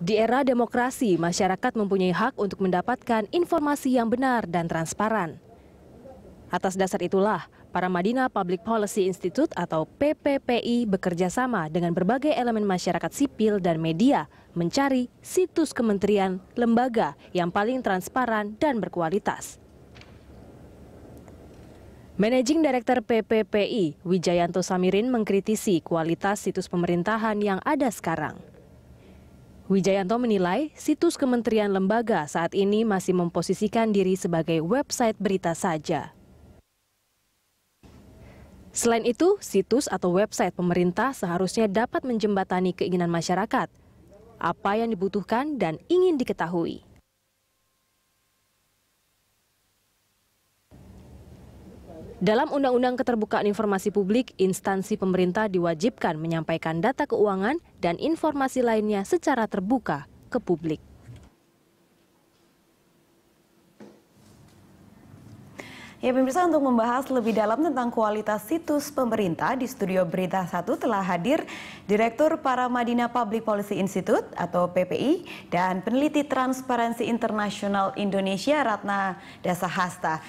Di era demokrasi, masyarakat mempunyai hak untuk mendapatkan informasi yang benar dan transparan. Atas dasar itulah, para Madinah Public Policy Institute atau PPPI bekerja sama dengan berbagai elemen masyarakat sipil dan media mencari situs kementerian, lembaga yang paling transparan dan berkualitas. Managing Director PPPI, Wijayanto Samirin mengkritisi kualitas situs pemerintahan yang ada sekarang. Wijayanto menilai situs kementerian lembaga saat ini masih memposisikan diri sebagai website berita saja. Selain itu, situs atau website pemerintah seharusnya dapat menjembatani keinginan masyarakat, apa yang dibutuhkan dan ingin diketahui. Dalam Undang-Undang Keterbukaan Informasi Publik, instansi pemerintah diwajibkan menyampaikan data keuangan dan informasi lainnya secara terbuka ke publik. Ya pemirsa untuk membahas lebih dalam tentang kualitas situs pemerintah di studio Berita Satu telah hadir Direktur Paramadina Public Policy Institute atau PPI dan peneliti Transparansi Internasional Indonesia Ratna Dasahasta.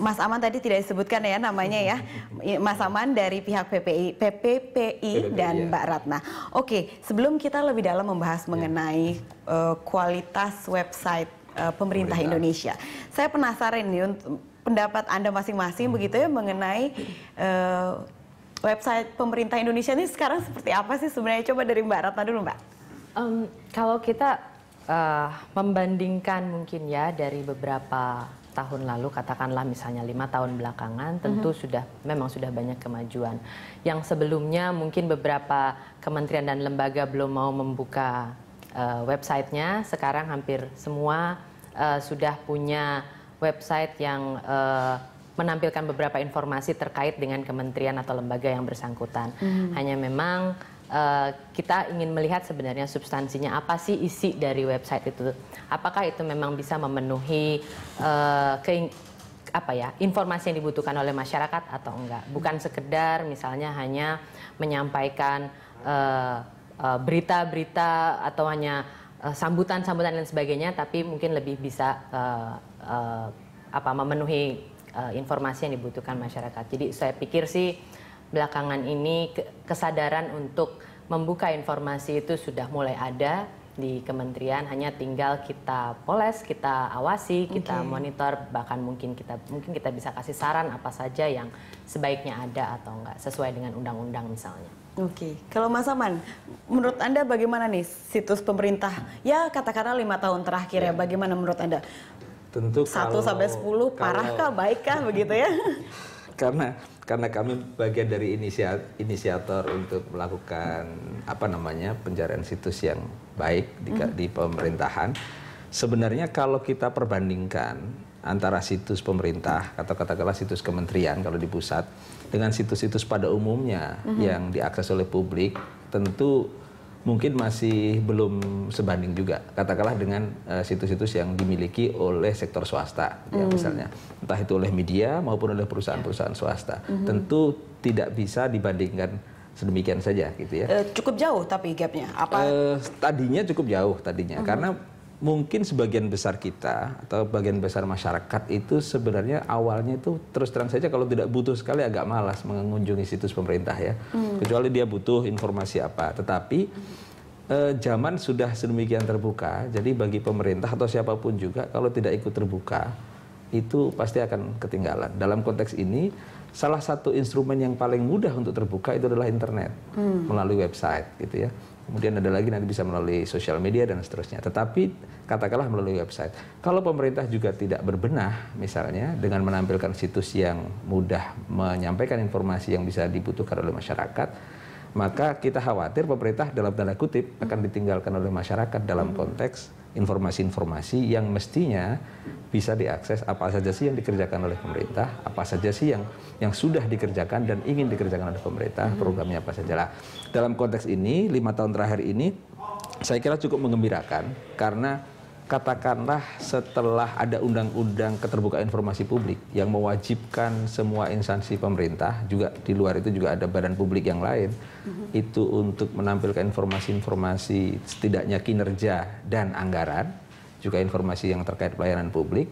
Mas Aman tadi tidak disebutkan ya namanya ya. ya Mas Aman dari pihak PPI, PPPI dan iya. Mbak Ratna. Oke, sebelum kita lebih dalam membahas iya. mengenai uh, kualitas website eh, pemerintah, pemerintah Indonesia. Saya penasaran nih pendapat Anda masing-masing hmm. begitu ya mengenai uh, website pemerintah Indonesia ini sekarang seperti apa sih sebenarnya? Coba dari Mbak Ratna dulu Mbak. Um, kalau kita uh, membandingkan mungkin ya dari beberapa tahun lalu katakanlah misalnya lima tahun belakangan tentu mm -hmm. sudah memang sudah banyak kemajuan yang sebelumnya mungkin beberapa kementerian dan lembaga belum mau membuka uh, websitenya sekarang hampir semua uh, sudah punya website yang uh, menampilkan beberapa informasi terkait dengan kementerian atau lembaga yang bersangkutan. Hmm. Hanya memang uh, kita ingin melihat sebenarnya substansinya apa sih isi dari website itu. Apakah itu memang bisa memenuhi uh, keing apa ya informasi yang dibutuhkan oleh masyarakat atau enggak? Bukan hmm. sekedar misalnya hanya menyampaikan berita-berita uh, uh, berita -berita atau hanya Eh, sambutan-sambutan dan sebagainya, tapi mungkin lebih bisa uh, uh, apa memenuhi uh, informasi yang dibutuhkan masyarakat. Jadi saya pikir sih belakangan ini kesadaran untuk membuka informasi itu sudah mulai ada di kementerian hanya tinggal kita poles, kita awasi, kita monitor bahkan mungkin kita mungkin kita bisa kasih saran apa saja yang sebaiknya ada atau enggak sesuai dengan undang-undang misalnya. Oke, kalau Mas Aman, menurut Anda bagaimana nih situs pemerintah? Ya katakanlah lima tahun terakhir ya, ya. bagaimana menurut Anda? Tentu satu sampai sepuluh parahkah, baikkah begitu ya? Karena karena kami bagian dari inisiat, inisiator untuk melakukan apa namanya pencarian situs yang baik di, mm -hmm. di pemerintahan. Sebenarnya kalau kita perbandingkan antara situs pemerintah atau katakanlah situs kementerian kalau di pusat dengan situs-situs pada umumnya mm -hmm. yang diakses oleh publik tentu mungkin masih belum sebanding juga katakanlah dengan eh, situs-situs uh, yang dimiliki oleh sektor swasta mm. ya mhm. misalnya entah itu oleh media maupun oleh perusahaan-perusahaan swasta mm -hmm. tentu tidak bisa dibandingkan sedemikian saja gitu ya. uh, cukup jauh tapi gapnya apa? uh, tadinya cukup jauh tadinya mm -hmm. karena mungkin sebagian besar kita atau bagian besar masyarakat itu sebenarnya awalnya itu terus terang saja kalau tidak butuh sekali agak malas mengunjungi situs pemerintah ya. Hmm. Kecuali dia butuh informasi apa. Tetapi eh, zaman sudah sedemikian terbuka, jadi bagi pemerintah atau siapapun juga kalau tidak ikut terbuka itu pasti akan ketinggalan. Dalam konteks ini salah satu instrumen yang paling mudah untuk terbuka itu adalah internet hmm. melalui website gitu ya kemudian ada lagi nanti bisa melalui sosial media dan seterusnya. Tetapi katakanlah melalui website. Kalau pemerintah juga tidak berbenah misalnya dengan menampilkan situs yang mudah menyampaikan informasi yang bisa dibutuhkan oleh masyarakat, maka kita khawatir pemerintah dalam tanda kutip akan ditinggalkan oleh masyarakat dalam konteks informasi-informasi yang mestinya bisa diakses apa saja sih yang dikerjakan oleh pemerintah, apa saja sih yang yang sudah dikerjakan dan ingin dikerjakan oleh pemerintah, hmm. programnya apa saja lah Dalam konteks ini, lima tahun terakhir ini, saya kira cukup mengembirakan karena katakanlah setelah ada undang-undang keterbukaan informasi publik yang mewajibkan semua instansi pemerintah juga di luar itu juga ada badan publik yang lain mm-hmm. itu untuk menampilkan informasi-informasi setidaknya kinerja dan anggaran juga informasi yang terkait pelayanan publik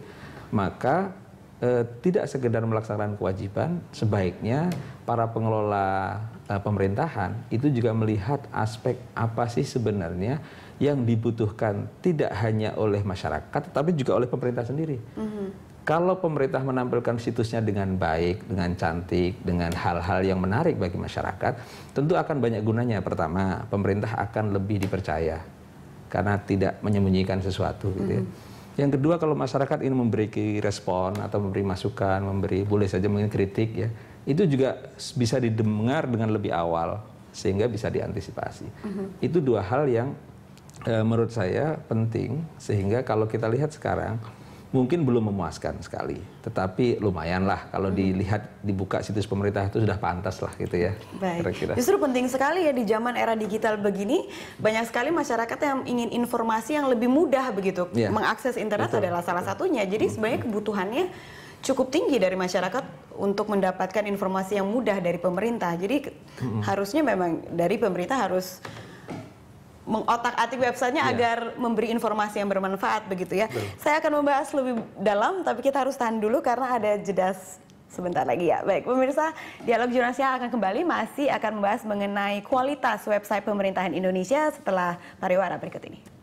maka eh, tidak sekedar melaksanakan kewajiban sebaiknya para pengelola eh, pemerintahan itu juga melihat aspek apa sih sebenarnya yang dibutuhkan tidak hanya oleh masyarakat tetapi juga oleh pemerintah sendiri. Mm-hmm. Kalau pemerintah menampilkan situsnya dengan baik, dengan cantik, dengan hal-hal yang menarik bagi masyarakat, tentu akan banyak gunanya. Pertama, pemerintah akan lebih dipercaya karena tidak menyembunyikan sesuatu gitu ya. mm-hmm. gitu. Yang kedua kalau masyarakat ini memberi respon atau memberi masukan, memberi boleh saja mungkin kritik ya, itu juga bisa didengar dengan lebih awal sehingga bisa diantisipasi. Mm -hmm. Itu dua hal yang e, menurut saya penting sehingga kalau kita lihat sekarang mungkin belum memuaskan sekali, tetapi lumayanlah kalau hmm. dilihat dibuka situs pemerintah itu sudah pantas lah gitu ya. Baik. Kira-kira. Justru penting sekali ya di zaman era digital begini banyak sekali masyarakat yang ingin informasi yang lebih mudah begitu ya. mengakses internet Betul. adalah salah satunya. Jadi hmm. sebenarnya kebutuhannya cukup tinggi dari masyarakat untuk mendapatkan informasi yang mudah dari pemerintah. Jadi hmm. harusnya memang dari pemerintah harus mengotak-atik websitenya yeah. agar memberi informasi yang bermanfaat begitu ya. Betul. Saya akan membahas lebih dalam tapi kita harus tahan dulu karena ada jeda sebentar lagi ya. Baik, pemirsa, dialog jurnalisnya akan kembali masih akan membahas mengenai kualitas website pemerintahan Indonesia setelah pariwara berikut ini.